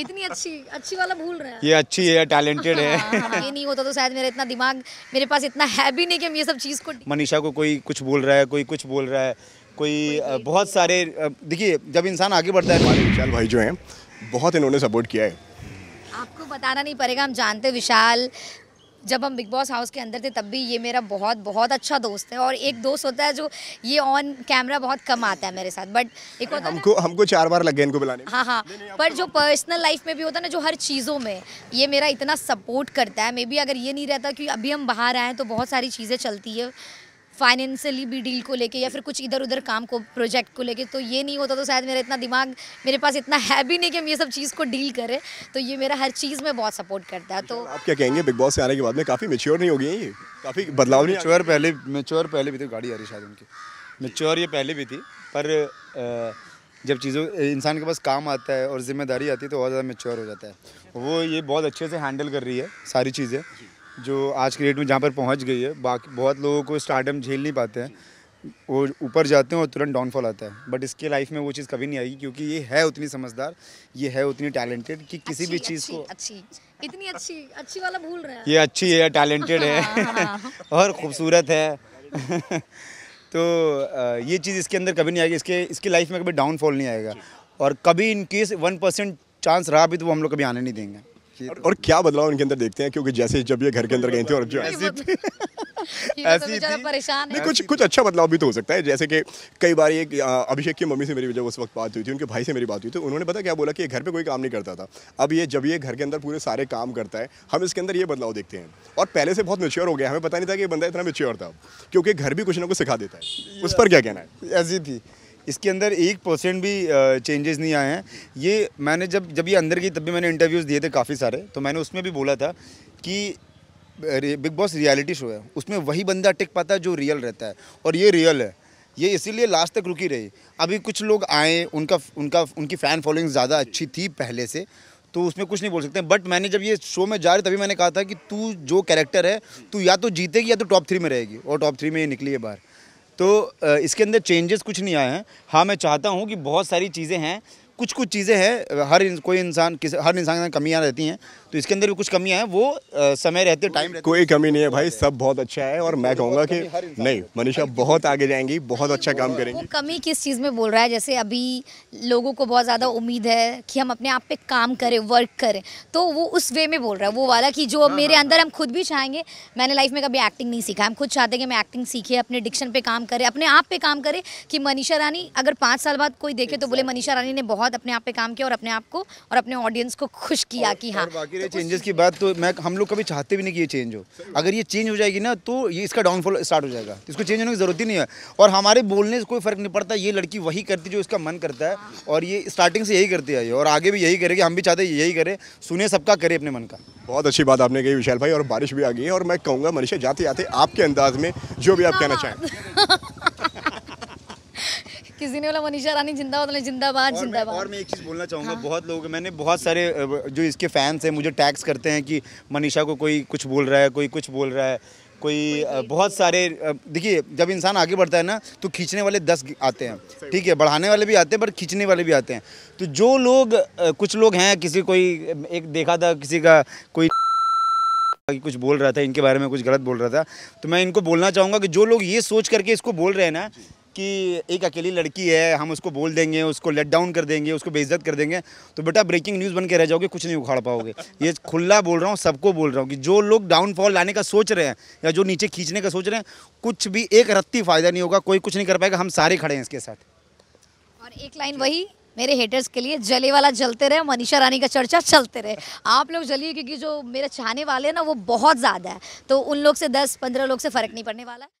इतनी अच्छी अच्छी वाला भूल रहा है ये अच्छी है टैलेंटेड है हाँ, हाँ, हाँ, ये नहीं होता तो शायद मेरा इतना दिमाग मेरे पास इतना है भी नहीं कि हम ये सब चीज़ को मनीषा को कोई कुछ बोल रहा है कोई कुछ बोल रहा है कोई, कोई बहुत सारे देखिए जब इंसान आगे बढ़ता है विशाल भाई जो हैं बहुत इन्होंने सपोर्ट किया है आपको बताना नहीं पड़ेगा हम जानते विशाल जब हम बिग बॉस हाउस के अंदर थे तब भी ये मेरा बहुत बहुत अच्छा दोस्त है और एक दोस्त होता है जो ये ऑन कैमरा बहुत कम आता है मेरे साथ बट एक होता हमको हमको चार बार लगे इनको बुलाने हाँ हाँ पर तो जो पर्सनल लाइफ में भी होता है ना जो हर चीज़ों में ये मेरा इतना सपोर्ट करता है मे बी अगर ये नहीं रहता कि अभी हम बाहर आए हैं तो बहुत सारी चीज़ें चलती है फाइनेंशियली भी डील को लेके या फिर कुछ इधर उधर काम को प्रोजेक्ट को लेके तो ये नहीं होता तो शायद मेरा इतना दिमाग मेरे पास इतना है भी नहीं कि हम ये सब चीज़ को डील करें तो ये मेरा हर चीज़ में बहुत सपोर्ट करता है तो आप क्या कहेंगे बिग बॉस से आने के बाद में काफ़ी मेच्योर नहीं हो गई ये काफ़ी बदलाव नहीं मेच्योर पहले मेच्योर पहले भी थी तो गाड़ी आ रही शायद उनकी मेच्योर ये पहले भी थी पर जब चीज़ों इंसान के पास काम आता है और जिम्मेदारी आती है तो बहुत ज़्यादा मेच्योर हो जाता है वो ये बहुत अच्छे से हैंडल कर रही है सारी चीज़ें जो आज के डेट में जहाँ पर पहुँच गई है बाकी बहुत लोगों को स्टार्टअप झेल नहीं पाते हैं वो ऊपर जाते हैं और तुरंत डाउनफॉल आता है बट इसके लाइफ में वो चीज़ कभी नहीं आएगी क्योंकि ये है उतनी समझदार ये है उतनी टैलेंटेड कि किसी भी चीज़ को अच्छी इतनी अच्छी अच्छी वाला भूल रहा है ये अच्छी है टैलेंटेड है हाँ, हाँ, हाँ। और खूबसूरत है तो ये चीज़ इसके अंदर कभी नहीं आएगी इसके इसकी लाइफ में कभी डाउनफॉल नहीं आएगा और कभी इनकेस वन परसेंट चांस रहा भी तो वो हम लोग कभी आने नहीं देंगे और, क्या बदलाव इनके अंदर देखते हैं क्योंकि जैसे जब ये घर के अंदर गए थे और जो तो तो ऐसी ऐसी परेशान कुछ कुछ अच्छा बदलाव भी तो हो सकता है जैसे कि कई बार एक अभिषेक की मम्मी से मेरी जब उस वक्त बात हुई थी उनके भाई से मेरी बात हुई थी तो उन्होंने पता क्या बोला कि घर पे कोई काम नहीं करता था अब ये जब ये घर के अंदर पूरे सारे काम करता है हम इसके अंदर ये बदलाव देखते हैं और पहले से बहुत मेच्योर हो गया हमें पता नहीं था कि ये बंदा इतना मेच्योर था क्योंकि घर भी कुछ ना कुछ सिखा देता है उस पर क्या कहना है ऐसी थी इसके अंदर एक परसेंट भी चेंजेस नहीं आए हैं ये मैंने जब जब ये अंदर गई तब भी मैंने इंटरव्यूज़ दिए थे काफ़ी सारे तो मैंने उसमें भी बोला था कि बिग बॉस रियलिटी शो है उसमें वही बंदा टिक पाता है जो रियल रहता है और ये रियल है ये इसीलिए लास्ट तक रुकी रही अभी कुछ लोग आए उनका उनका उनकी फ़ैन फॉलोइंग ज़्यादा अच्छी थी पहले से तो उसमें कुछ नहीं बोल सकते बट मैंने जब ये शो में जा रही तभी मैंने कहा था कि तू जो कैरेक्टर है तू या तो जीतेगी या तो टॉप थ्री में रहेगी और टॉप थ्री में ये निकली है बाहर तो इसके अंदर चेंजेस कुछ नहीं आए हैं हाँ मैं चाहता हूँ कि बहुत सारी चीज़ें हैं कुछ कुछ चीज़ें हैं हर इन, कोई इंसान किसी हर इंसान में कमियाँ रहती हैं तो इसके अंदर भी कुछ कमियाँ हैं वो आ, समय रहते टाइम रहते कोई कमी नहीं है भाई सब बहुत अच्छा है और मैं कहूँगा कि नहीं मनीषा बहुत आगे जाएंगी बहुत अच्छा काम करेंगे कमी किस चीज़ में बोल रहा है जैसे अभी लोगों को बहुत ज़्यादा उम्मीद है कि हम अपने आप पे काम करें वर्क करें तो वो उस वे में बोल रहा है वो वाला कि जो हाँ, मेरे हाँ, अंदर हाँ। हम खुद भी चाहेंगे मैंने लाइफ में कभी एक्टिंग नहीं सीखा हम खुद चाहते कि मैं एक्टिंग सीखे अपने डिक्शन पे काम करें अपने आप पे काम करे कि मनीषा रानी अगर पाँच साल बाद कोई देखे तो बोले मनीषा रानी ने बहुत बहुत अपने आप पे काम किया और अपने आप को और अपने ऑडियंस को खुश किया और, कि हाँ बाकी तो चेंजेस की बात तो मैं हम लोग कभी चाहते भी नहीं कि ये चेंज हो अगर ये चेंज हो जाएगी ना तो ये इसका डाउनफॉल स्टार्ट हो जाएगा इसको चेंज होने की जरूरत ही नहीं है और हमारे बोलने से कोई फर्क नहीं पड़ता ये लड़की वही करती जो इसका मन करता है और ये स्टार्टिंग से यही करती आई और आगे भी यही करेगी हम भी चाहते हैं यही करें सुने सबका करे अपने मन का बहुत अच्छी बात आपने कही विशाल भाई और बारिश भी आ गई है और मैं कहूँगा मनीषा जाते जाते आपके अंदाज में जो भी आप कहना हाँ। चाहें किसी ने बोला मनीषा रानी जिंदाबाद जिंदाबाद जिंदाबाद और मैं एक चीज़ बोलना चाहूंगा हाँ। बहुत लोग मैंने बहुत सारे जो इसके फैंस हैं मुझे टैक्स करते हैं कि मनीषा को कोई कुछ बोल रहा है कोई कुछ बोल रहा है कोई बहुत सारे देखिए जब इंसान आगे बढ़ता है ना तो खींचने वाले दस आते हैं ठीक है बढ़ाने वाले भी आते हैं पर खींचने वाले भी आते हैं तो जो लोग कुछ लोग हैं किसी कोई एक देखा था किसी का कोई कुछ बोल रहा था इनके बारे में कुछ गलत बोल रहा था तो मैं इनको बोलना चाहूँगा कि जो लोग ये सोच करके इसको बोल रहे हैं ना कि एक अकेली लड़की है हम उसको बोल देंगे उसको लेट डाउन कर देंगे उसको बेइज्जत कर देंगे तो बेटा ब्रेकिंग न्यूज़ बन के रह जाओगे कुछ नहीं उखाड़ पाओगे ये खुला बोल रहा हूँ सबको बोल रहा हूँ कि जो लोग डाउनफॉल लाने का सोच रहे हैं या जो नीचे खींचने का सोच रहे हैं कुछ भी एक रत्ती फ़ायदा नहीं होगा कोई कुछ नहीं कर पाएगा हम सारे खड़े हैं इसके साथ और एक लाइन वही मेरे हेटर्स के लिए जले वाला जलते रहे मनीषा रानी का चर्चा चलते रहे आप लोग जलिए क्योंकि जो मेरे चाहने वाले हैं ना वो बहुत ज़्यादा है तो उन लोग से दस पंद्रह लोग से फ़र्क नहीं पड़ने वाला